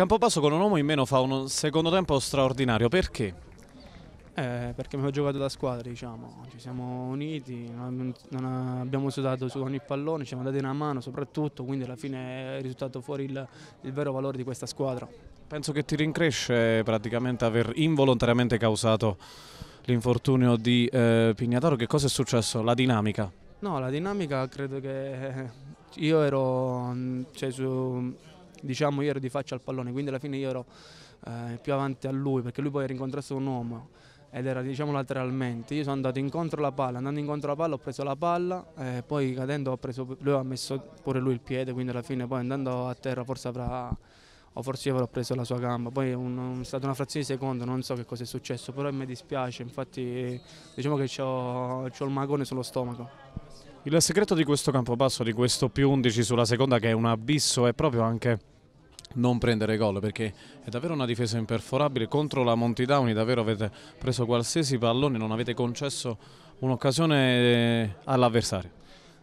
Campobasso con un uomo in meno fa un secondo tempo straordinario, perché? Eh, perché abbiamo giocato da squadra, diciamo. ci siamo uniti, non, abbiamo sudato su ogni pallone, ci siamo dati una mano soprattutto, quindi alla fine è risultato fuori il, il vero valore di questa squadra. Penso che ti rincresce praticamente aver involontariamente causato l'infortunio di eh, Pignataro, che cosa è successo? La dinamica? No, la dinamica credo che eh, io ero mm, cioè, su, diciamo io ero di faccia al pallone, quindi alla fine io ero eh, più avanti a lui, perché lui poi era incontrato un uomo ed era diciamo lateralmente. Io sono andato incontro alla palla, andando incontro alla palla ho preso la palla e poi cadendo preso, lui ha messo pure lui il piede, quindi alla fine poi andando a terra forse avrà o forse io avrò preso la sua gamba, poi un, è stata una frazione di secondo, non so che cosa è successo, però mi dispiace, infatti diciamo che ho, il magone sullo stomaco. Il segreto di questo campo basso, di questo più 11 sulla seconda, che è un abisso, è proprio anche non prendere gol perché è davvero una difesa imperforabile contro la Monti Montidowni davvero avete preso qualsiasi pallone non avete concesso un'occasione eh, all'avversario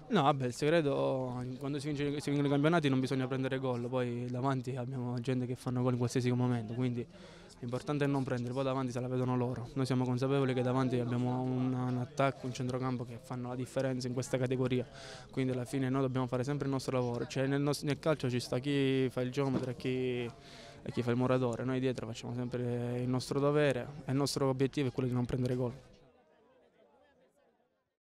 No, vabbè, il segreto quando si, vince, si vincono i campionati non bisogna prendere gol, poi davanti abbiamo gente che fanno gol in qualsiasi momento, quindi L'importante è non prendere, poi davanti se la vedono loro. Noi siamo consapevoli che davanti abbiamo un, un attacco, un centrocampo che fanno la differenza in questa categoria. Quindi alla fine noi dobbiamo fare sempre il nostro lavoro. Cioè nel, nostro, nel calcio ci sta chi fa il geometra e chi, e chi fa il moratore. Noi dietro facciamo sempre il nostro dovere e il nostro obiettivo è quello di non prendere gol.